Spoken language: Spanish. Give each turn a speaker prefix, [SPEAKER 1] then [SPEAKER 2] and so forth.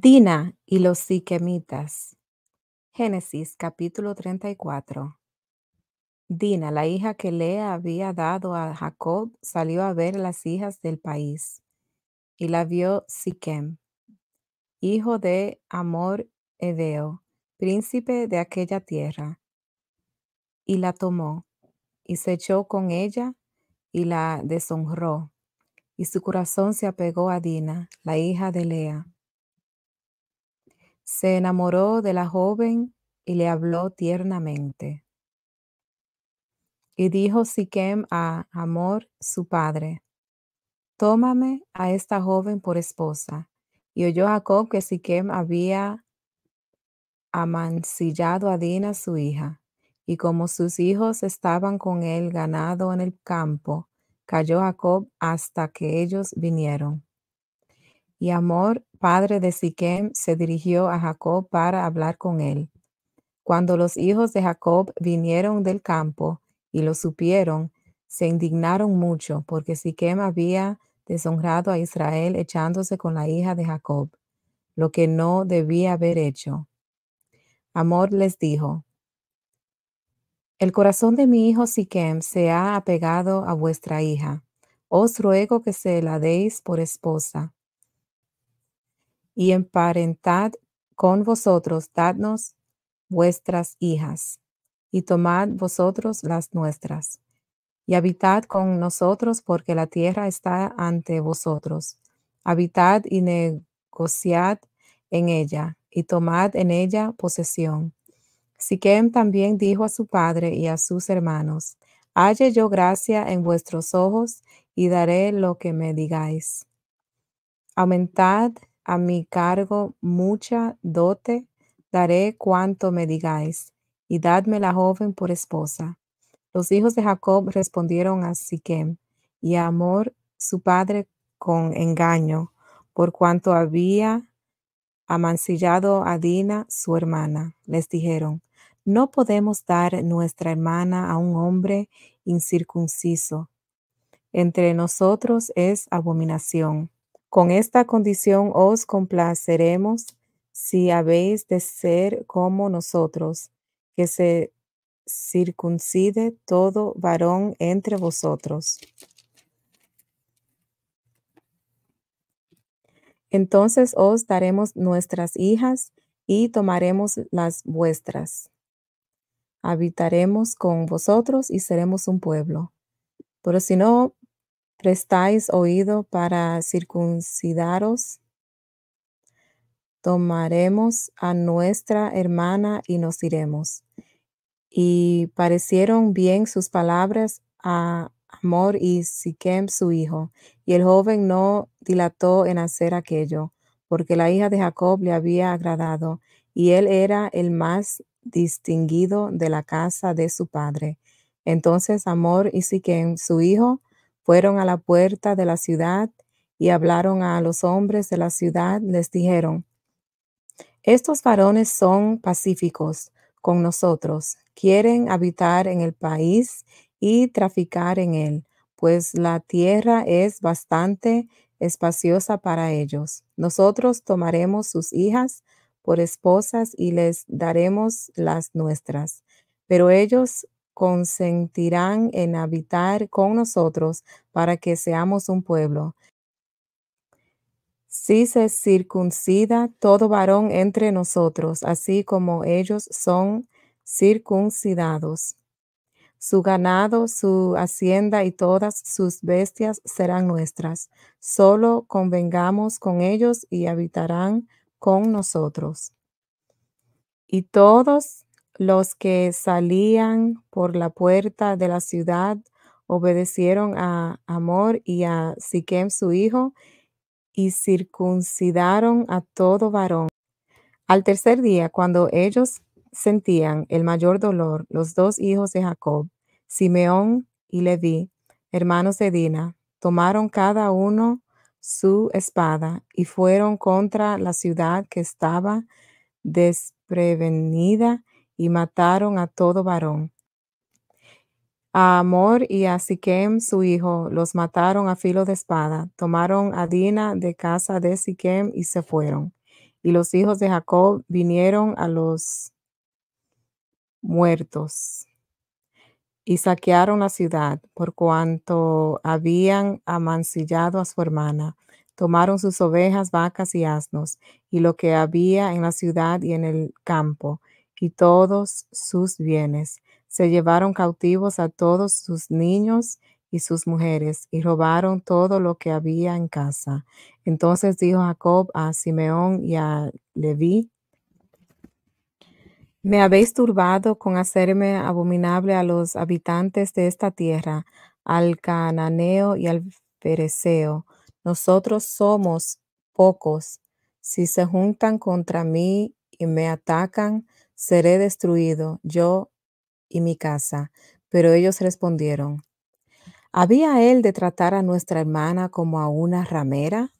[SPEAKER 1] Dina y los siquemitas. Génesis capítulo 34. Dina, la hija que Lea había dado a Jacob, salió a ver las hijas del país y la vio Siquem, hijo de Amor Edeo, príncipe de aquella tierra, y la tomó y se echó con ella y la deshonró, y su corazón se apegó a Dina, la hija de Lea se enamoró de la joven y le habló tiernamente. Y dijo Siquem a Amor, su padre, Tómame a esta joven por esposa. Y oyó Jacob que Siquem había amancillado a Dina, su hija. Y como sus hijos estaban con él ganado en el campo, cayó Jacob hasta que ellos vinieron. Y Amor, padre de Siquem, se dirigió a Jacob para hablar con él. Cuando los hijos de Jacob vinieron del campo y lo supieron, se indignaron mucho porque Siquem había deshonrado a Israel echándose con la hija de Jacob, lo que no debía haber hecho. Amor les dijo, El corazón de mi hijo Siquem se ha apegado a vuestra hija. Os ruego que se la deis por esposa y emparentad con vosotros, dadnos vuestras hijas, y tomad vosotros las nuestras, y habitad con nosotros, porque la tierra está ante vosotros. Habitad y negociad en ella, y tomad en ella posesión. Siquem también dijo a su padre y a sus hermanos, Halle yo gracia en vuestros ojos, y daré lo que me digáis. Aumentad a mi cargo mucha dote, daré cuanto me digáis, y dadme la joven por esposa. Los hijos de Jacob respondieron a Siquem y a Amor, su padre, con engaño, por cuanto había amancillado a Dina, su hermana. Les dijeron, no podemos dar nuestra hermana a un hombre incircunciso. Entre nosotros es abominación. Con esta condición os complaceremos si habéis de ser como nosotros, que se circuncide todo varón entre vosotros. Entonces os daremos nuestras hijas y tomaremos las vuestras. Habitaremos con vosotros y seremos un pueblo. Pero si no prestáis oído para circuncidaros, tomaremos a nuestra hermana y nos iremos. Y parecieron bien sus palabras a Amor y Siquem su hijo, y el joven no dilató en hacer aquello, porque la hija de Jacob le había agradado, y él era el más distinguido de la casa de su padre. Entonces Amor y Siquem su hijo fueron a la puerta de la ciudad y hablaron a los hombres de la ciudad, les dijeron, estos varones son pacíficos con nosotros, quieren habitar en el país y traficar en él, pues la tierra es bastante espaciosa para ellos. Nosotros tomaremos sus hijas por esposas y les daremos las nuestras. Pero ellos consentirán en habitar con nosotros para que seamos un pueblo. Si se circuncida todo varón entre nosotros, así como ellos son circuncidados. Su ganado, su hacienda y todas sus bestias serán nuestras. Solo convengamos con ellos y habitarán con nosotros. Y todos los que salían por la puerta de la ciudad obedecieron a Amor y a Siquem su hijo y circuncidaron a todo varón. Al tercer día, cuando ellos sentían el mayor dolor, los dos hijos de Jacob, Simeón y Leví, hermanos de Dina, tomaron cada uno su espada y fueron contra la ciudad que estaba desprevenida y mataron a todo varón. A Amor y a Siquem, su hijo, los mataron a filo de espada. Tomaron a Dina de casa de Siquem y se fueron. Y los hijos de Jacob vinieron a los muertos y saquearon la ciudad por cuanto habían amancillado a su hermana. Tomaron sus ovejas, vacas y asnos y lo que había en la ciudad y en el campo y todos sus bienes. Se llevaron cautivos a todos sus niños y sus mujeres y robaron todo lo que había en casa. Entonces dijo Jacob a Simeón y a Leví, me habéis turbado con hacerme abominable a los habitantes de esta tierra, al cananeo y al pereceo. Nosotros somos pocos. Si se juntan contra mí y me atacan, seré destruido yo y mi casa. Pero ellos respondieron, ¿había él de tratar a nuestra hermana como a una ramera?